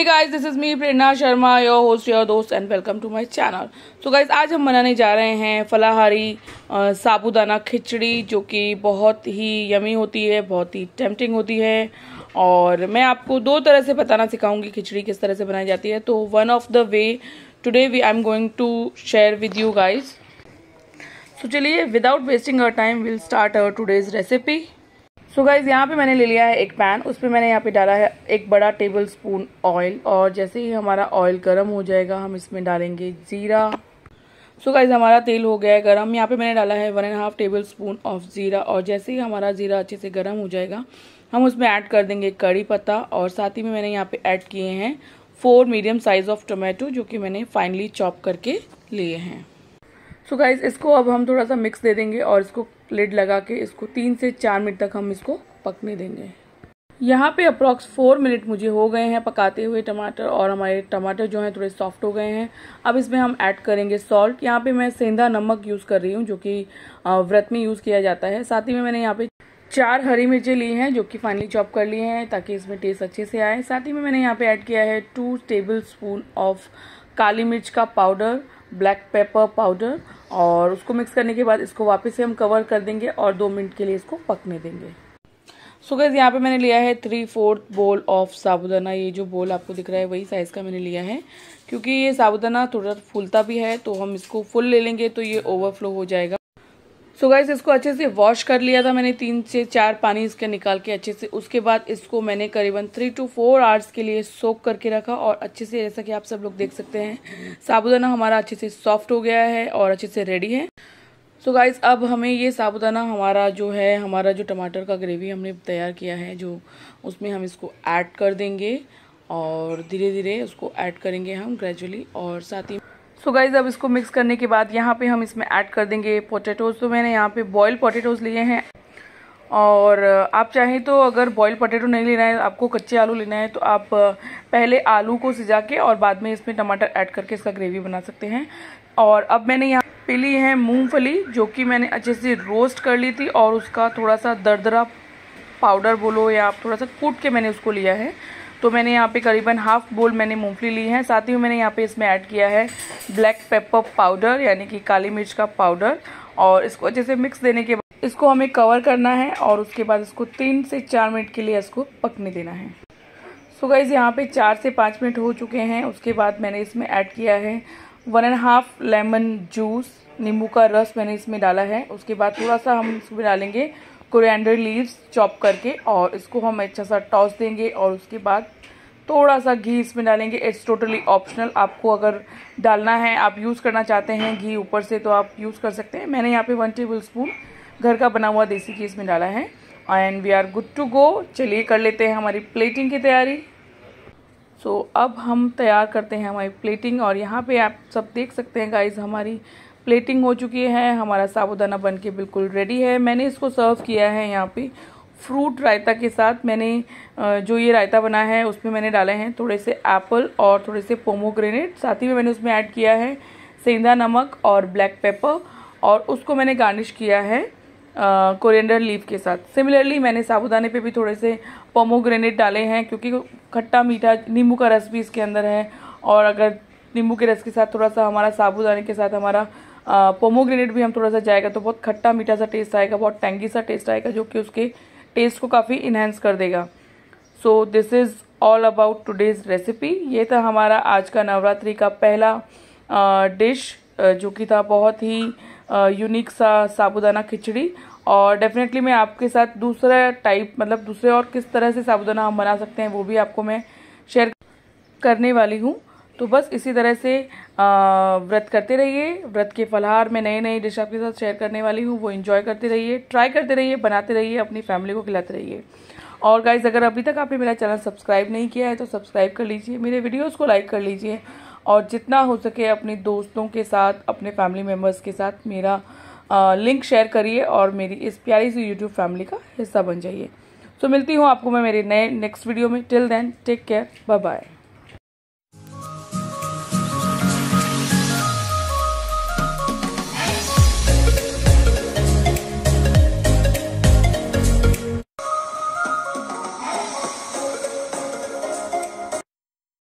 hey guys this is me Prerna Sharma your host your दोस्त and welcome to my channel so guys आज हम बनाने जा रहे हैं फलाहारी साबुदाना खिचड़ी जो कि बहुत ही यमी होती है बहुत ही टेम्पटिंग होती है और मैं आपको दो तरह से बताना सिखाऊंगी खिचड़ी किस तरह से बनाई जाती है तो one of the way today we I am going to share with you guys so चलिए without wasting our time will start our today's recipe so guys यहाँ पे मैंने ले लिया है एक पैन उस पर मैंने यहाँ पे डाला है एक बड़ा टेबल स्पून ऑयल और जैसे ही हमारा ऑयल गर्म हो जाएगा हम इसमें डालेंगे ज़ीरा सो so गाइज़ हमारा तेल हो गया है गर्म यहाँ पे मैंने डाला है one and half tablespoon of ज़ीरा और जैसे ही हमारा ज़ीरा अच्छे से गर्म हो जाएगा हम उसमें ऐड कर देंगे कड़ी पत्ता और साथ ही में मैंने यहाँ पे ऐड किए हैं four medium size of tomato जो कि मैंने फाइनली चॉप करके लिए हैं सो so गाइज इसको अब हम थोड़ा सा मिक्स दे देंगे और इसको लिड लगा के इसको तीन से चार मिनट तक हम इसको पकने देंगे यहाँ पे अप्रॉक्स फोर मिनट मुझे हो गए हैं पकाते हुए टमाटर और हमारे टमाटर जो हैं थोड़े सॉफ्ट हो गए हैं अब इसमें हम ऐड करेंगे सॉल्ट यहाँ पे मैं सेंधा नमक यूज़ कर रही हूँ जो कि व्रत में यूज़ किया जाता है साथ ही में मैंने यहाँ पे चार हरी मिर्चें ली हैं जो कि फाइनली चॉप कर ली हैं ताकि इसमें टेस्ट अच्छे से आए साथ ही में मैंने यहाँ पे ऐड किया है टू टेबल स्पून ऑफ काली मिर्च का पाउडर ब्लैक पेपर पाउडर और उसको मिक्स करने के बाद इसको वापस से हम कवर कर देंगे और दो मिनट के लिए इसको पकने देंगे सो गैस यहाँ पे मैंने लिया है थ्री फोर्थ बोल ऑफ साबुदाना ये जो बोल आपको दिख रहा है वही साइज़ का मैंने लिया है क्योंकि ये साबुदाना थोड़ा फूलता भी है तो हम इसको फुल ले लेंगे तो ये ओवरफ्लो हो जाएगा सो so गाइस इसको अच्छे से वॉश कर लिया था मैंने तीन से चार पानी इसके निकाल के अच्छे से उसके बाद इसको मैंने करीबन थ्री टू फोर आवर्स के लिए सोक करके रखा और अच्छे से जैसा कि आप सब लोग देख सकते हैं साबुदाना हमारा अच्छे से सॉफ्ट हो गया है और अच्छे से रेडी है सो so गाइस अब हमें ये साबुदाना हमारा जो है हमारा जो टमाटर का ग्रेवी हमने तैयार किया है जो उसमें हम इसको ऐड कर देंगे और धीरे धीरे उसको ऐड करेंगे हम ग्रेजुअली और साथ ही सो गाइज़ अब इसको मिक्स करने के बाद यहाँ पे हम इसमें ऐड कर देंगे पोटैटोज़ तो मैंने यहाँ पे बॉयल पोटैटोज़ लिए हैं और आप चाहें तो अगर बॉयल पोटैटो नहीं लेना है आपको कच्चे आलू लेना है तो आप पहले आलू को सिजा के और बाद में इसमें टमाटर ऐड करके इसका ग्रेवी बना सकते हैं और अब मैंने यहाँ पे ली है मूँगफली जो कि मैंने अच्छे से रोस्ट कर ली थी और उसका थोड़ा सा दरदरा पाउडर बोलो या आप थोड़ा सा कूट के मैंने उसको लिया है तो मैंने यहाँ पे करीबन हाफ बोल मैंने मूंगफली ली है साथ ही मैंने यहाँ पे इसमें ऐड किया है ब्लैक पेपर पाउडर यानी कि काली मिर्च का पाउडर और इसको अच्छे से मिक्स देने के बाद इसको हमें कवर करना है और उसके बाद इसको तीन से चार मिनट के लिए इसको पकने देना है सो गाइज़ यहाँ पे चार से पाँच मिनट हो चुके हैं उसके बाद मैंने इसमें ऐड किया है one and half lemon juice नींबू का रस मैंने इसमें डाला है उसके बाद थोड़ा सा हम इसमें डालेंगे कुरियंडर लीव्स चॉप करके और इसको हम अच्छा सा टॉस देंगे और उसके बाद थोड़ा सा घी इसमें डालेंगे इट्स टोटली ऑप्शनल आपको अगर डालना है आप यूज़ करना चाहते हैं घी ऊपर से तो आप यूज़ कर सकते हैं मैंने यहाँ पे वन टेबल स्पून घर का बना हुआ देसी घी इसमें डाला है and we are good to go चलिए कर लेते हैं हमारी प्लेटिंग की तैयारी सो so, अब हम तैयार करते हैं हमारी प्लेटिंग और यहाँ पर आप सब देख सकते हैं गाइज हमारी प्लेटिंग हो चुकी है हमारा साबुदाना बन के बिल्कुल रेडी है मैंने इसको सर्व किया है यहाँ पे फ्रूट रायता के साथ मैंने जो ये रायता बना है उसमें मैंने डाले हैं थोड़े से एप्पल और थोड़े से पोमोग्रेनेट साथ ही में मैंने उसमें ऐड किया है सेंधा नमक और ब्लैक पेपर और उसको मैंने गार्निश किया है कोरिएंडर लीफ के साथ सिमिलरली मैंने साबुदाने पे भी थोड़े से पोमोग्रेनेट डाले हैं क्योंकि खट्टा मीठा नींबू का रस भी इसके अंदर है और अगर नींबू के रस के साथ थोड़ा सा हमारा साबुदाने के साथ हमारा पोमोग्रेनेट भी हम थोड़ा सा जाएगा तो बहुत खट्टा मीठा सा टेस्ट आएगा बहुत टेंगी सा टेस्ट आएगा जो कि उसके टेस्ट को काफ़ी इन्हेंस कर देगा so this is all about today's recipe ये था हमारा आज का नवरात्रि का पहला डिश जो कि था बहुत ही यूनिक सा साबुदाना खिचड़ी और डेफिनेटली मैं आपके साथ दूसरा टाइप मतलब दूसरे और किस तरह से साबुदाना हम बना सकते हैं वो भी आपको मैं शेयर करने वाली हूँ तो बस इसी तरह से व्रत करते रहिए व्रत के फलहार मैं नए नए डिश आपके साथ शेयर करने वाली हूँ वो इन्जॉय करते रहिए ट्राई करते रहिए बनाते रहिए अपनी फैमिली को खिलाते रहिए और गाइज अगर अभी तक आपने मेरा चैनल सब्सक्राइब नहीं किया है तो सब्सक्राइब कर लीजिए मेरे वीडियोज़ को लाइक कर लीजिए और जितना हो सके अपने दोस्तों के साथ अपने फैमिली मेम्बर्स के साथ मेरा आ, लिंक शेयर करिए और मेरी इस प्यारी सी यूट्यूब फैमिली का हिस्सा बन जाइए तो so, मिलती हूँ आपको मैं मेरे नए नेक्स्ट वीडियो में till then take care bye bye